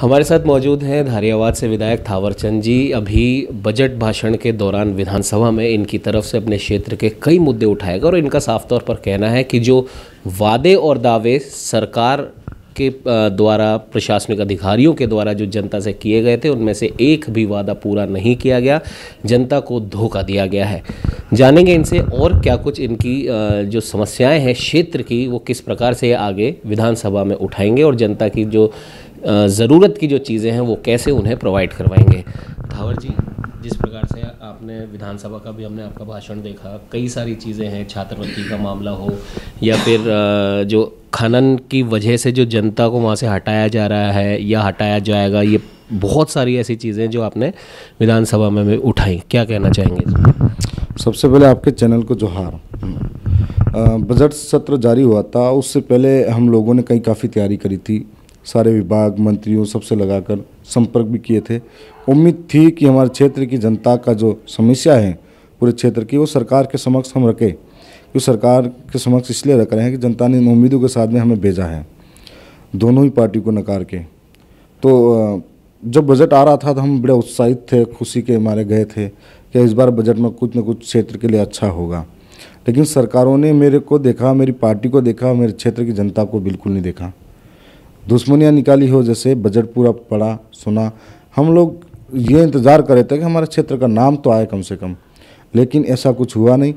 हमारे साथ मौजूद हैं धारियावाद से विधायक थावरचंद जी अभी बजट भाषण के दौरान विधानसभा में इनकी तरफ से अपने क्षेत्र के कई मुद्दे उठाए गए और इनका साफ तौर पर कहना है कि जो वादे और दावे सरकार के द्वारा प्रशासनिक अधिकारियों के द्वारा जो जनता से किए गए थे उनमें से एक भी वादा पूरा नहीं किया गया जनता को धोखा दिया गया है जानेंगे इनसे और क्या कुछ इनकी जो समस्याएं हैं क्षेत्र की वो किस प्रकार से आगे विधानसभा में उठाएंगे और जनता की जो ज़रूरत की जो चीज़ें हैं वो कैसे उन्हें प्रोवाइड करवाएंगे थावर जी जिस प्रकार से आपने विधानसभा का भी हमने आपका भाषण देखा कई सारी चीज़ें हैं छात्रवृत्ति का मामला हो या फिर जो खनन की वजह से जो जनता को वहाँ से हटाया जा रहा है या हटाया जाएगा ये बहुत सारी ऐसी चीज़ें जो आपने विधानसभा में उठाई क्या कहना चाहेंगे सबसे पहले आपके चैनल को जोहार हम्म। बजट सत्र जारी हुआ था उससे पहले हम लोगों ने कई काफ़ी तैयारी करी थी सारे विभाग मंत्रियों सबसे लगाकर संपर्क भी किए थे उम्मीद थी कि हमारे क्षेत्र की जनता का जो समस्या है पूरे क्षेत्र की वो सरकार के समक्ष हम रखें क्योंकि सरकार के समक्ष इसलिए रख रहे हैं कि जनता ने इन उम्मीदों के साथ में हमें भेजा है दोनों ही पार्टी को नकार के तो जब बजट आ रहा था तो हम बड़े उत्साहित थे खुशी के मारे गए थे कि इस बार बजट में कुछ ना कुछ क्षेत्र के लिए अच्छा होगा लेकिन सरकारों ने मेरे को देखा मेरी पार्टी को देखा मेरे क्षेत्र की जनता को बिल्कुल नहीं देखा दुश्मनियाँ निकाली हो जैसे बजट पूरा पड़ा सुना हम लोग ये इंतज़ार कर रहे थे कि हमारे क्षेत्र का नाम तो आए कम से कम लेकिन ऐसा कुछ हुआ नहीं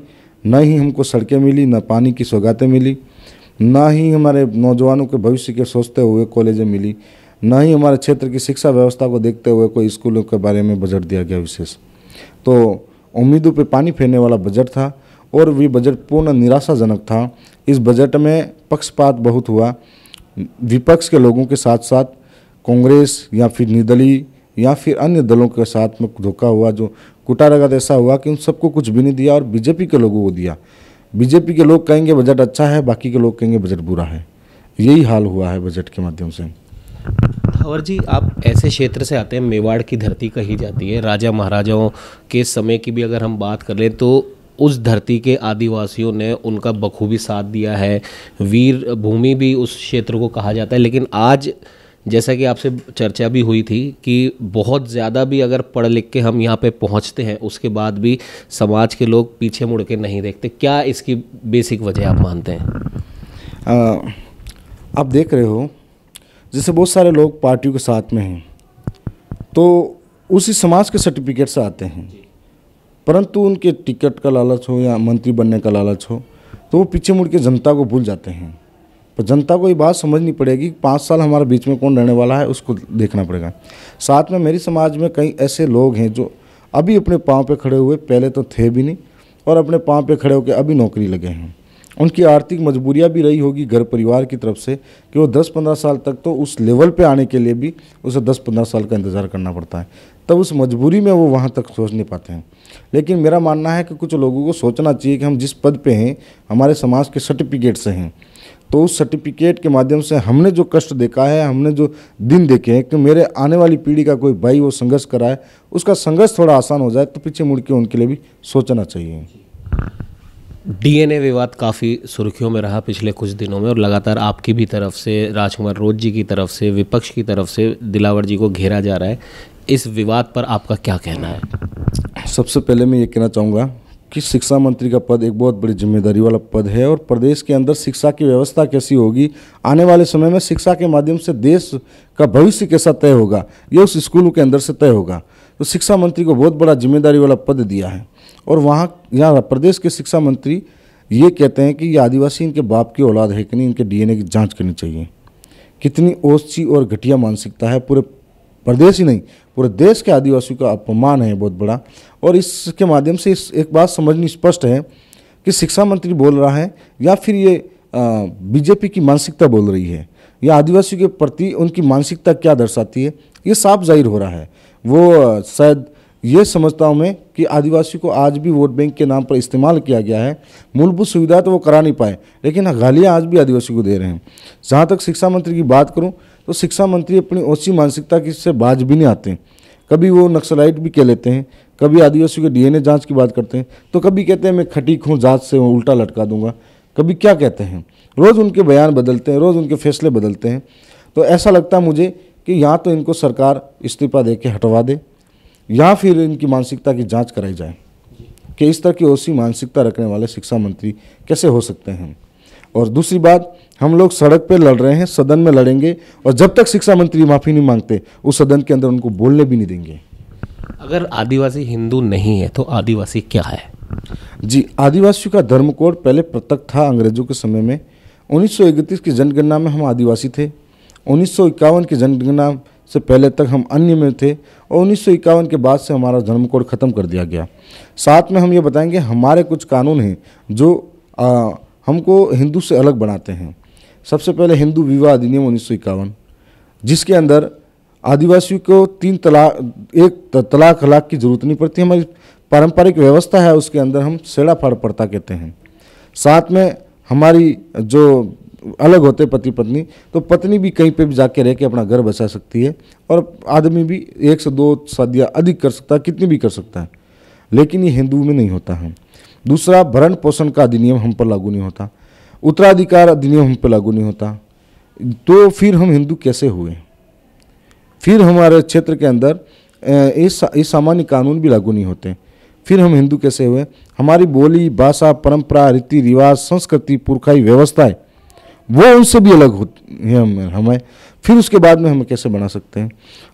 न ही हमको सड़कें मिली न पानी की सौगातें मिली न ही हमारे नौजवानों के भविष्य के सोचते हुए कॉलेजें मिली ना ही हमारे क्षेत्र की शिक्षा व्यवस्था को देखते हुए कोई स्कूलों के बारे में बजट दिया गया विशेष तो उम्मीदों पे पानी फेरने वाला बजट था और वे बजट पूर्ण निराशाजनक था इस बजट में पक्षपात बहुत हुआ विपक्ष के लोगों के साथ साथ कांग्रेस या फिर निर्दलीय या फिर अन्य दलों के साथ में धोखा हुआ जो कुटारगत ऐसा हुआ कि उन सबको कुछ भी नहीं दिया और बीजेपी के लोगों को दिया बीजेपी के लोग कहेंगे बजट अच्छा है बाकी के लोग कहेंगे बजट बुरा है यही हाल हुआ है बजट के माध्यम से खबर जी आप ऐसे क्षेत्र से आते हैं मेवाड़ की धरती कही जाती है राजा महाराजाओं के समय की भी अगर हम बात कर लें तो उस धरती के आदिवासियों ने उनका बखूबी साथ दिया है वीर भूमि भी उस क्षेत्र को कहा जाता है लेकिन आज जैसा कि आपसे चर्चा भी हुई थी कि बहुत ज़्यादा भी अगर पढ़ लिख के हम यहाँ पे पहुँचते हैं उसके बाद भी समाज के लोग पीछे मुड़ के नहीं देखते क्या इसकी बेसिक वजह आप मानते हैं आ, आप देख रहे हो जैसे बहुत सारे लोग पार्टियों के साथ में हैं तो उसी समाज के सर्टिफिकेट से आते हैं परंतु उनके टिकट का लालच हो या मंत्री बनने का लालच हो तो वो पीछे मुड़ के जनता को भूल जाते हैं पर जनता को ये बात समझनी पड़ेगी कि पाँच साल हमारे बीच में कौन रहने वाला है उसको देखना पड़ेगा साथ में मेरी समाज में कई ऐसे लोग हैं जो अभी अपने पाँव पर खड़े हुए पहले तो थे भी नहीं और अपने पाँव पर खड़े होकर अभी नौकरी लगे हैं उनकी आर्थिक मजबूरियाँ भी रही होगी घर परिवार की तरफ से कि वो 10-15 साल तक तो उस लेवल पे आने के लिए भी उसे 10-15 साल का इंतज़ार करना पड़ता है तब उस मजबूरी में वो वहाँ तक सोच नहीं पाते हैं लेकिन मेरा मानना है कि कुछ लोगों को सोचना चाहिए कि हम जिस पद पे हैं हमारे समाज के सर्टिफिकेट से हैं तो उस सर्टिफिकेट के माध्यम से हमने जो कष्ट देखा है हमने जो दिन देखे हैं कि मेरे आने वाली पीढ़ी का कोई भाई वो संघर्ष कराए उसका संघर्ष थोड़ा आसान हो जाए तो पीछे मुड़ के उनके लिए भी सोचना चाहिए डीएनए विवाद काफ़ी सुर्खियों में रहा पिछले कुछ दिनों में और लगातार आपकी भी तरफ से राजकुमार रोज जी की तरफ से विपक्ष की तरफ से दिलावर जी को घेरा जा रहा है इस विवाद पर आपका क्या कहना है सबसे पहले मैं ये कहना चाहूँगा कि शिक्षा मंत्री का पद एक बहुत बड़ी जिम्मेदारी वाला पद है और प्रदेश के अंदर शिक्षा की व्यवस्था कैसी होगी आने वाले समय में शिक्षा के माध्यम से देश का भविष्य कैसा तय होगा ये उस स्कूल के अंदर से तय होगा तो शिक्षा मंत्री को बहुत बड़ा जिम्मेदारी वाला पद दिया है और वहाँ यहाँ प्रदेश के शिक्षा मंत्री ये कहते हैं कि ये आदिवासी इनके बाप की औलाद है कि नहीं इनके डीएनए की जांच करनी चाहिए कितनी ओसी और घटिया मानसिकता है पूरे प्रदेश ही नहीं पूरे देश के आदिवासियों का अपमान है बहुत बड़ा और इसके माध्यम से इस एक बात समझनी स्पष्ट है कि शिक्षा मंत्री बोल रहा है या फिर ये बीजेपी की मानसिकता बोल रही है या आदिवासियों के प्रति उनकी मानसिकता क्या दर्शाती है ये साफ जाहिर हो रहा है वो शायद ये समझता हूँ मैं कि आदिवासी को आज भी वोट बैंक के नाम पर इस्तेमाल किया गया है मूलभूत सुविधा तो वो करा नहीं पाए लेकिन गालियाँ आज भी आदिवासी को दे रहे हैं जहाँ तक शिक्षा मंत्री की बात करूँ तो शिक्षा मंत्री अपनी ओसी मानसिकता की से बाज भी नहीं आते कभी वो नक्सलाइट भी कह लेते हैं कभी आदिवासियों के डीएनए जांच की बात करते हैं तो कभी कहते हैं मैं खटीक हूँ जात से उल्टा लटका दूंगा कभी क्या कहते हैं रोज़ उनके बयान बदलते हैं रोज़ उनके फैसले बदलते हैं तो ऐसा लगता है मुझे कि यहाँ तो इनको सरकार इस्तीफा दे के हटवा दे या फिर इनकी मानसिकता की जांच कराई जाए कि इस तरह की ओसी मानसिकता रखने वाले शिक्षा मंत्री कैसे हो सकते हैं और दूसरी बात हम लोग सड़क पर लड़ रहे हैं सदन में लड़ेंगे और जब तक शिक्षा मंत्री माफ़ी नहीं मांगते उस सदन के अंदर उनको बोलने भी नहीं देंगे अगर आदिवासी हिंदू नहीं है तो आदिवासी क्या है जी आदिवासियों का धर्म कोड पहले पृथक था अंग्रेजों के समय में उन्नीस की जनगणना में हम आदिवासी थे उन्नीस की जनगणना से पहले तक हम अन्य में थे और उन्नीस के बाद से हमारा जन्म कोड ख़त्म कर दिया गया साथ में हम ये बताएंगे हमारे कुछ कानून हैं जो आ, हमको हिंदू से अलग बनाते हैं सबसे पहले हिंदू विवाह अधिनियम उन्नीस जिसके अंदर आदिवासियों को तीन तलाक एक तलाक हलाक की ज़रूरत नहीं पड़ती हमारी पारंपरिक व्यवस्था है उसके अंदर हम सेड़ा फाड़ पड़ता कहते हैं साथ में हमारी जो अलग होते पति पत्नी तो पत्नी भी कहीं पे भी जाके रह के अपना घर बसा सकती है और आदमी भी एक से दो शादियाँ अधिक कर सकता है कितनी भी कर सकता है लेकिन ये हिंदू में नहीं होता है दूसरा भरण पोषण का अधिनियम हम पर लागू नहीं होता उत्तराधिकार अधिनियम हम पर लागू नहीं होता तो फिर हम हिंदू कैसे हुए फिर हमारे क्षेत्र के अंदर ये सामान्य कानून भी लागू नहीं होते फिर हम हिंदू कैसे हुए हमारी बोली भाषा परंपरा रीति रिवाज संस्कृति पुरखाई व्यवस्थाएं वो उनसे भी अलग होती है हमें फिर उसके बाद में हम कैसे बना सकते हैं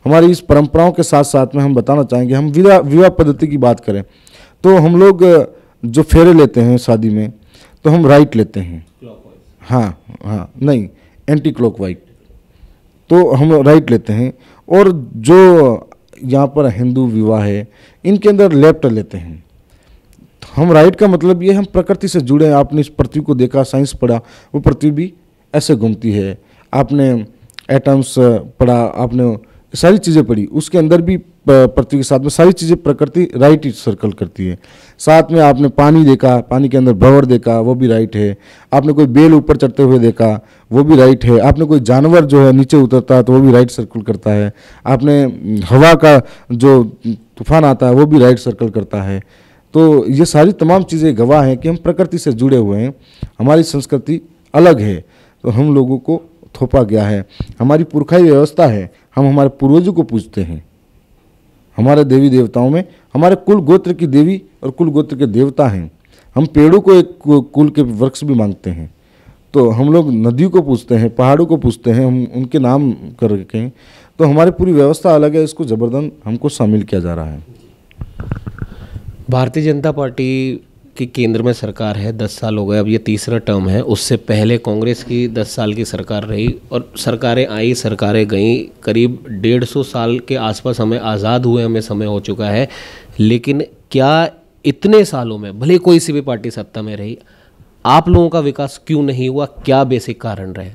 हमारी इस परंपराओं के साथ साथ में हम बताना चाहेंगे हम विवाह विवाह पद्धति की बात करें तो हम लोग जो फेरे लेते हैं शादी में तो हम राइट लेते हैं हाँ हाँ नहीं एंटी क्लॉक वाइट तो हम राइट लेते हैं और जो यहाँ पर हिंदू विवाह है इनके अंदर लेफ्ट लेते हैं हम राइट का मतलब ये हम प्रकृति से जुड़े हैं आपने इस पृथ्वी को देखा साइंस पढ़ा वो पृथ्वी भी ऐसे घूमती है आपने एटम्स पढ़ा आपने सारी चीज़ें पढ़ी उसके अंदर भी पृथ्वी के साथ में सारी चीज़ें प्रकृति राइट ही सर्कल करती है साथ में आपने पानी देखा पानी के अंदर भंवर देखा वो भी राइट है आपने कोई बेल ऊपर चढ़ते हुए देखा वो भी राइट है आपने कोई जानवर जो है नीचे उतरता है तो वो भी राइट सर्कल करता है आपने हवा का जो तूफान आता है वो भी राइट सर्कल करता है तो ये सारी तमाम चीज़ें गवाह हैं कि हम प्रकृति से जुड़े हुए हैं हमारी संस्कृति अलग है तो हम लोगों को थोपा गया है हमारी पुरखाई व्यवस्था है हम हमारे पूर्वजों को पूजते हैं हमारे देवी देवताओं में हमारे कुल गोत्र की देवी और कुल गोत्र के देवता हैं हम पेड़ों को एक कुल के वृक्ष भी मांगते हैं तो हम लोग नदियों को पूछते हैं पहाड़ों को पूछते हैं हम उनके नाम कर रखे हैं तो हमारी पूरी व्यवस्था अलग है इसको ज़बरदस्त हमको शामिल किया जा रहा है भारतीय जनता पार्टी की केंद्र में सरकार है दस साल हो गए अब ये तीसरा टर्म है उससे पहले कांग्रेस की दस साल की सरकार रही और सरकारें आई सरकारें गईं करीब डेढ़ सौ साल के आसपास हमें आज़ाद हुए हमें समय हो चुका है लेकिन क्या इतने सालों में भले कोई सी भी पार्टी सत्ता में रही आप लोगों का विकास क्यों नहीं हुआ क्या बेसिक कारण रहे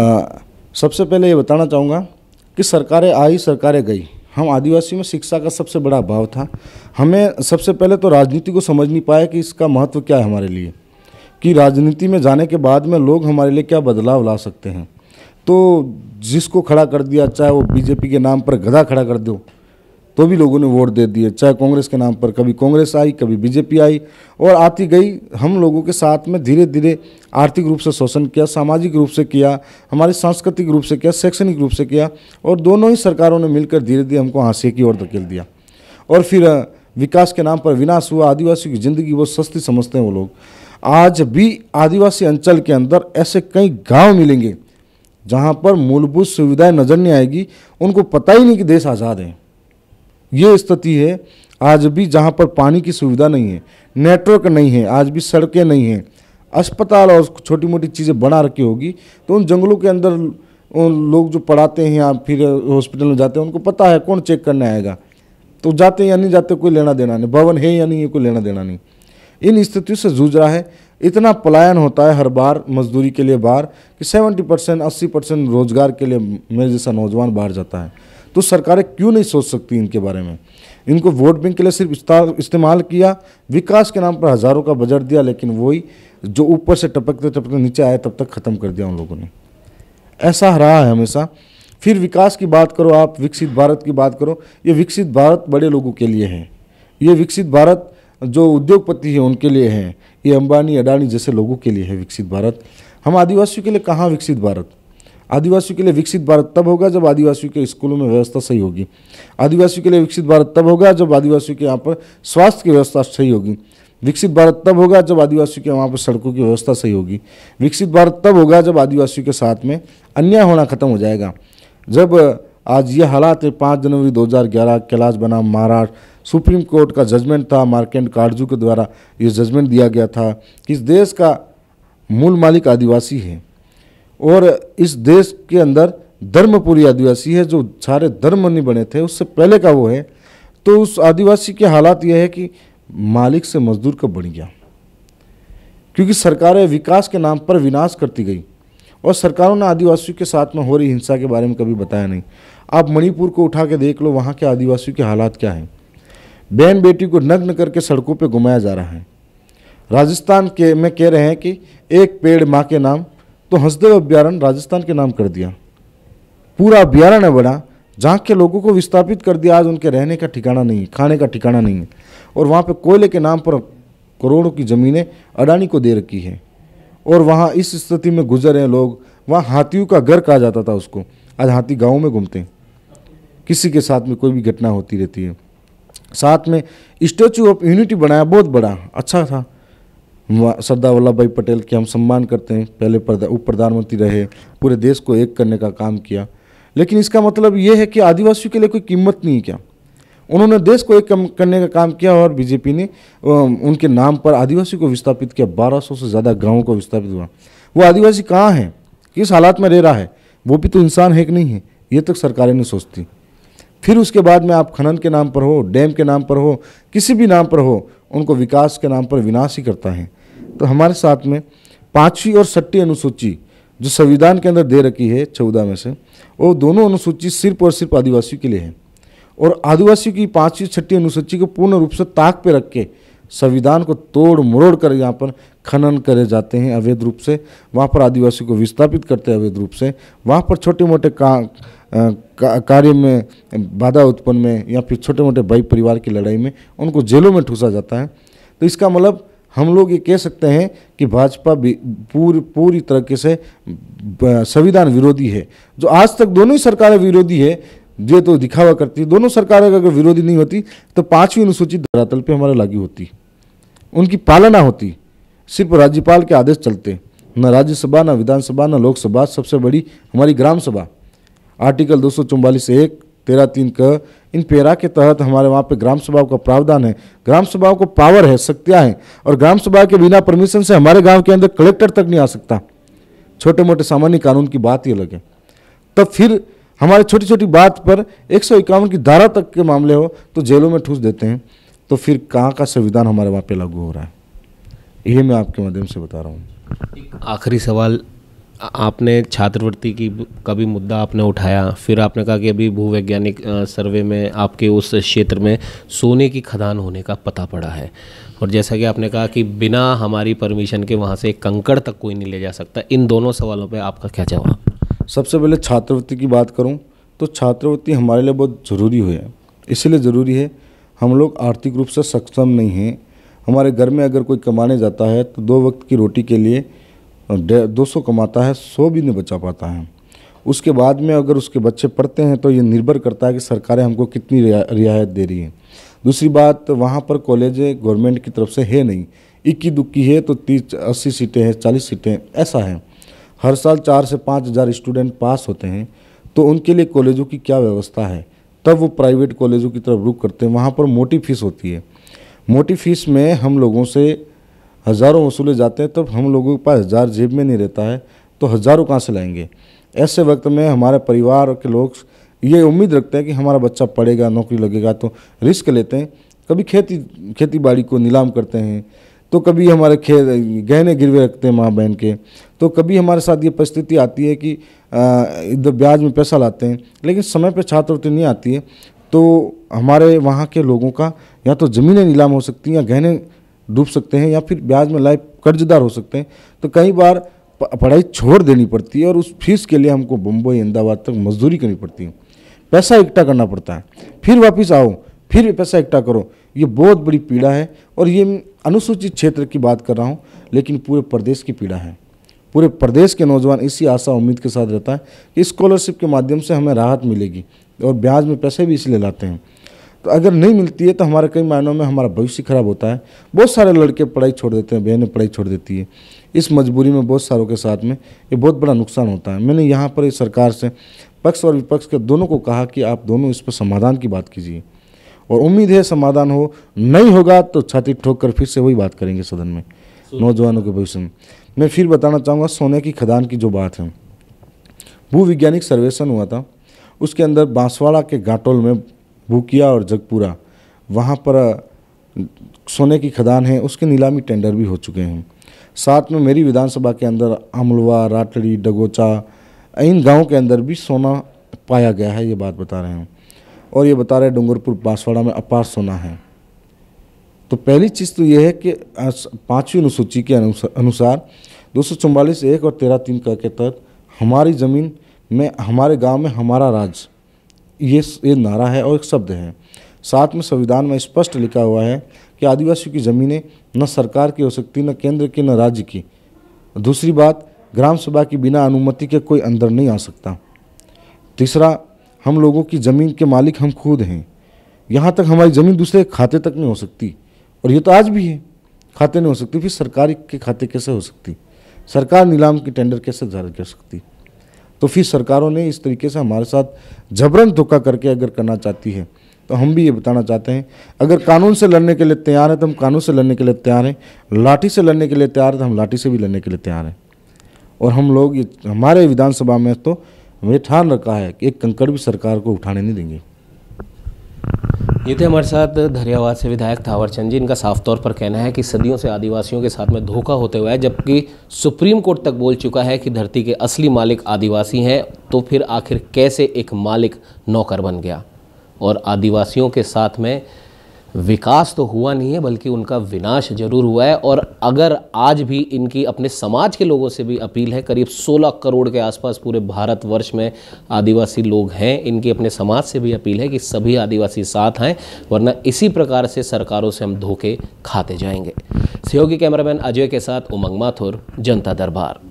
आ, सबसे पहले ये बताना चाहूँगा कि सरकारें आई सरकारें गई हम आदिवासी में शिक्षा का सबसे बड़ा अभाव था हमें सबसे पहले तो राजनीति को समझ नहीं पाया कि इसका महत्व क्या है हमारे लिए कि राजनीति में जाने के बाद में लोग हमारे लिए क्या बदलाव ला सकते हैं तो जिसको खड़ा कर दिया चाहे वो बीजेपी के नाम पर गधा खड़ा कर दो तो भी लोगों ने वोट दे दिए चाहे कांग्रेस के नाम पर कभी कांग्रेस आई कभी बीजेपी आई और आती गई हम लोगों के साथ में धीरे धीरे आर्थिक रूप से शोषण किया सामाजिक रूप से किया हमारे सांस्कृतिक रूप से किया शैक्षणिक रूप से किया और दोनों ही सरकारों ने मिलकर धीरे धीरे हमको हाँसी की ओर धकेल दिया और फिर विकास के नाम पर विनाश हुआ आदिवासियों की ज़िंदगी वो सस्ती समझते हैं वो लोग आज भी आदिवासी अंचल के अंदर ऐसे कई गांव मिलेंगे जहां पर मूलभूत सुविधाएं नज़र नहीं आएगी उनको पता ही नहीं कि देश आज़ाद है ये स्थिति है आज भी जहाँ पर पानी की सुविधा नहीं है नेटवर्क नहीं है आज भी सड़कें नहीं हैं अस्पताल और छोटी मोटी चीज़ें बना रखी होगी तो उन जंगलों के अंदर उन लोग जो पढ़ाते हैं या फिर हॉस्पिटल में जाते हैं उनको पता है कौन चेक करने आएगा तो जाते या नहीं जाते कोई लेना देना नहीं भवन है या नहीं है कोई लेना देना नहीं इन स्थितियों से जूझ रहा है इतना पलायन होता है हर बार मजदूरी के लिए बाहर कि सेवेंटी परसेंट अस्सी परसेंट रोजगार के लिए मेरे जैसा नौजवान बाहर जाता है तो सरकारें क्यों नहीं सोच सकती इनके बारे में इनको वोट बैंक के लिए सिर्फ इस्तेमाल किया विकास के नाम पर हज़ारों का बजट दिया लेकिन वही जो ऊपर से टपकते टपकते नीचे आए तब तक ख़त्म कर दिया उन लोगों ने ऐसा रहा है हमेशा फिर विकास की बात करो आप विकसित भारत की बात करो ये विकसित भारत बड़े लोगों के लिए है ये विकसित भारत जो उद्योगपति हैं उनके लिए हैं ये अंबानी अडानी जैसे लोगों के लिए है विकसित भारत हम आदिवासियों के लिए कहाँ विकसित भारत आदिवासियों के लिए विकसित भारत तब होगा जब आदिवासियों के स्कूलों में व्यवस्था सही होगी आदिवासियों के लिए विकसित भारत तब होगा जब आदिवासियों के यहाँ पर स्वास्थ्य की व्यवस्था सही होगी विकसित भारत तब होगा जब आदिवासियों के वहाँ पर सड़कों की व्यवस्था सही होगी विकसित भारत तब होगा जब आदिवासियों के साथ में अन्याय होना खत्म हो जाएगा जब आज ये हालात है पाँच जनवरी 2011 कैलाश बनाम महाराष्ट्र सुप्रीम कोर्ट का जजमेंट था मार्केट कार्जू के द्वारा ये जजमेंट दिया गया था कि इस देश का मूल मालिक आदिवासी है और इस देश के अंदर धर्मपुरी आदिवासी है जो सारे धर्म नहीं बने थे उससे पहले का वो है तो उस आदिवासी के हालात यह है कि मालिक से मजदूर का बन गया क्योंकि सरकारें विकास के नाम पर विनाश करती गई और सरकारों ने आदिवासियों के साथ में हो रही हिंसा के बारे में कभी बताया नहीं आप मणिपुर को उठा के देख लो वहाँ के आदिवासियों के हालात क्या हैं बहन बेटी को नग्न करके सड़कों पर घुमाया जा रहा है राजस्थान के में कह रहे हैं कि एक पेड़ माँ के नाम तो हंसदेव अभ्यारण राजस्थान के नाम कर दिया पूरा अभ्यारण्य बना जहाँ के लोगों को विस्थापित कर दिया आज उनके रहने का ठिकाना नहीं है खाने का ठिकाना नहीं है और वहाँ पर कोयले के नाम पर करोड़ों की ज़मीनें अडानी को दे रखी है और वहाँ इस स्थिति में गुजर हैं लोग वहाँ हाथियों का घर कहा जाता था उसको आज हाथी गाँव में घूमते हैं किसी के साथ में कोई भी घटना होती रहती है साथ में स्टैचू ऑफ यूनिटी बनाया बहुत बड़ा अच्छा था सरदार वल्लभ भाई पटेल के हम सम्मान करते हैं पहले उप प्रधानमंत्री रहे पूरे देश को एक करने का काम किया लेकिन इसका मतलब ये है कि आदिवासियों के लिए कोई कीमत नहीं क्या उन्होंने देश को एक कम करने का काम किया और बीजेपी ने उनके नाम पर आदिवासी को विस्थापित किया बारह से ज़्यादा गाँवों को विस्थापित हुआ वो आदिवासी कहाँ हैं किस हालात में रह रहा है वो भी तो इंसान है कि नहीं है ये तक सरकारें नहीं सोचती फिर उसके बाद में आप खनन के नाम पर हो डैम के नाम पर हो किसी भी नाम पर हो उनको विकास के नाम पर विनाश ही करता है तो हमारे साथ में पाँचवीं और छठी अनुसूची जो संविधान के अंदर दे रखी है चौदह में से वो दोनों अनुसूची सिर्फ और सिर्फ आदिवासियों के लिए है और आदिवासियों की पाँचवीं छठी अनुसूची को पूर्ण रूप से ताक पे रख के संविधान को तोड़ मरोड़ कर यहाँ पर खनन करे जाते हैं अवैध रूप से वहाँ पर आदिवासियों को विस्थापित करते हैं अवैध रूप से वहाँ पर छोटे मोटे का, का कार्य में बाधा उत्पन्न में या फिर छोटे मोटे भाई परिवार की लड़ाई में उनको जेलों में ठूसा जाता है तो इसका मतलब हम लोग ये कह सकते हैं कि भाजपा पूरी पूरी तरीके से संविधान विरोधी है जो आज तक दोनों ही सरकारें विरोधी है ये तो दिखावा करती है दोनों सरकारें अगर विरोधी नहीं होती तो पांचवी अनुसूचित धरातल पे हमारे लागू होती उनकी पालना होती सिर्फ राज्यपाल के आदेश चलते न राज्यसभा न विधानसभा न लोकसभा सबसे बड़ी हमारी ग्राम सभा आर्टिकल दो सौ एक तेरह तीन क इन पेरा के तहत हमारे वहाँ पे ग्राम सभा का प्रावधान है ग्राम सभा को पावर है शक्तियाँ हैं और ग्राम सभा के बिना परमिशन से हमारे गांव के अंदर कलेक्टर तक नहीं आ सकता छोटे मोटे सामान्य कानून की बात ही अलग है तब फिर हमारे छोटी छोटी बात पर एक की धारा तक के मामले हो तो जेलों में ठूस देते हैं तो फिर कहाँ का संविधान हमारे वहाँ पर लागू हो रहा है यही मैं आपके माध्यम से बता रहा हूँ आखिरी सवाल आपने छात्रवृत्ति की का भी मुद्दा आपने उठाया फिर आपने कहा कि अभी भूवैज्ञानिक सर्वे में आपके उस क्षेत्र में सोने की खदान होने का पता पड़ा है और जैसा कि आपने कहा कि बिना हमारी परमिशन के वहाँ से कंकड़ तक कोई नहीं ले जा सकता इन दोनों सवालों पर आपका क्या जवाब सबसे पहले छात्रवृत्ति की बात करूँ तो छात्रवृत्ति हमारे लिए बहुत ज़रूरी हुई है इसलिए ज़रूरी है हम लोग आर्थिक रूप से सक्षम नहीं हैं हमारे घर में अगर कोई कमाने जाता है तो दो वक्त की रोटी के लिए दो सौ कमाता है सौ भी नहीं बचा पाता है उसके बाद में अगर उसके बच्चे पढ़ते हैं तो ये निर्भर करता है कि सरकारें हमको कितनी रियायत दे रही है दूसरी बात वहाँ पर कॉलेज गवर्नमेंट की तरफ से है नहीं इक्की दुक्की है तो तीस अस्सी सीटें हैं चालीस सीटें ऐसा है हर साल चार से पाँच हज़ार स्टूडेंट पास होते हैं तो उनके लिए कॉलेजों की क्या व्यवस्था है तब वो प्राइवेट कॉलेजों की तरफ रुख करते हैं वहाँ पर मोटी फीस होती है मोटी फीस में हम लोगों से हज़ारों वसूले जाते हैं तब तो हम लोगों के पास हज़ार जेब में नहीं रहता है तो हज़ारों कहाँ से लाएंगे ऐसे वक्त में हमारे परिवार के लोग ये उम्मीद रखते हैं कि हमारा बच्चा पढ़ेगा नौकरी लगेगा तो रिस्क लेते हैं कभी खेती खेती बाड़ी को नीलाम करते हैं तो कभी हमारे खे गहने गिरवे रखते हैं माँ बहन के तो कभी हमारे साथ ये परिस्थिति आती है कि इधर ब्याज में पैसा लाते हैं लेकिन समय पर छात्रवृत्ति नहीं आती है तो हमारे वहाँ के लोगों का या तो ज़मीनें नीलाम हो सकती हैं या गहने डूब सकते हैं या फिर ब्याज में लाइफ कर्जदार हो सकते हैं तो कई बार पढ़ाई छोड़ देनी पड़ती है और उस फीस के लिए हमको बम्बई अहमदाबाद तक मजदूरी करनी पड़ती है पैसा इकट्ठा करना पड़ता है फिर वापस आओ फिर पैसा इकट्ठा करो ये बहुत बड़ी पीड़ा है और ये अनुसूचित क्षेत्र की बात कर रहा हूँ लेकिन पूरे प्रदेश की पीड़ा है पूरे प्रदेश के नौजवान इसी आशा उम्मीद के साथ रहता है कि स्कॉलरशिप के माध्यम से हमें राहत मिलेगी और ब्याज में पैसे भी इसलिए लाते हैं तो अगर नहीं मिलती है तो हमारे कई मायनों में हमारा भविष्य खराब होता है बहुत सारे लड़के पढ़ाई छोड़ देते हैं बहनें पढ़ाई छोड़ देती है इस मजबूरी में बहुत सारों के साथ में ये बहुत बड़ा नुकसान होता है मैंने यहाँ पर सरकार से पक्ष और विपक्ष के दोनों को कहा कि आप दोनों इस पर समाधान की बात कीजिए और उम्मीद है समाधान हो नहीं होगा तो छाती ठोक कर फिर से वही बात करेंगे सदन में नौजवानों के भविष्य में मैं फिर बताना चाहूँगा सोने की खदान की जो बात है भूवैज्ञानिक सर्वेक्षण हुआ था उसके अंदर बांसवाड़ा के घाटोल में भूकिया और जगपुरा वहाँ पर सोने की खदान है उसके नीलामी टेंडर भी हो चुके हैं साथ में मेरी विधानसभा के अंदर अमलवा राटड़ी डगोचा इन गाँव के अंदर भी सोना पाया गया है ये बात बता रहे हैं और ये बता रहे डूंगरपुर बांसवाड़ा में अपार सोना है तो पहली चीज़ तो ये है कि पाँचवीं अनुसूची के अनुसार दो सौ एक और तेरह तीन का के तहत हमारी ज़मीन में हमारे गांव में हमारा राज ये ये नारा है और एक शब्द है साथ में संविधान में स्पष्ट लिखा हुआ है कि आदिवासियों की ज़मीनें न सरकार की हो सकती न केंद्र की न राज्य की दूसरी बात ग्राम सभा की बिना अनुमति के कोई अंदर नहीं आ सकता तीसरा हम लोगों की ज़मीन के मालिक हम खुद हैं यहाँ तक हमारी ज़मीन दूसरे खाते तक नहीं हो सकती और ये तो आज भी है खाते नहीं हो सकती फिर सरकारी के खाते कैसे हो सकती सरकार नीलाम की टेंडर कैसे जारी कर सकती तो फिर सरकारों ने इस तरीके से हमारे साथ जबरन धोखा करके अगर करना चाहती है तो हम भी ये बताना चाहते हैं अगर कानून से लड़ने के लिए तैयार हैं तो हम कानून से लड़ने के लिए तैयार हैं लाठी से लड़ने के लिए तैयार हैं तो हम लाठी से भी लड़ने के लिए तैयार हैं और हम लोग ये हमारे विधानसभा में तो हमें ठान रखा है कि एक कंकड़ भी सरकार को उठाने नहीं देंगे ये थे हमारे साथ धरियावाद से विधायक थावरचंद जी इनका साफ तौर पर कहना है कि सदियों से आदिवासियों के साथ में धोखा होते हुआ है जबकि सुप्रीम कोर्ट तक बोल चुका है कि धरती के असली मालिक आदिवासी हैं तो फिर आखिर कैसे एक मालिक नौकर बन गया और आदिवासियों के साथ में विकास तो हुआ नहीं है बल्कि उनका विनाश जरूर हुआ है और अगर आज भी इनकी अपने समाज के लोगों से भी अपील है करीब 16 करोड़ के आसपास पूरे भारतवर्ष में आदिवासी लोग हैं इनकी अपने समाज से भी अपील है कि सभी आदिवासी साथ आएँ वरना इसी प्रकार से सरकारों से हम धोखे खाते जाएंगे सहयोगी कैमरामैन अजय के साथ उमंग माथुर जनता दरबार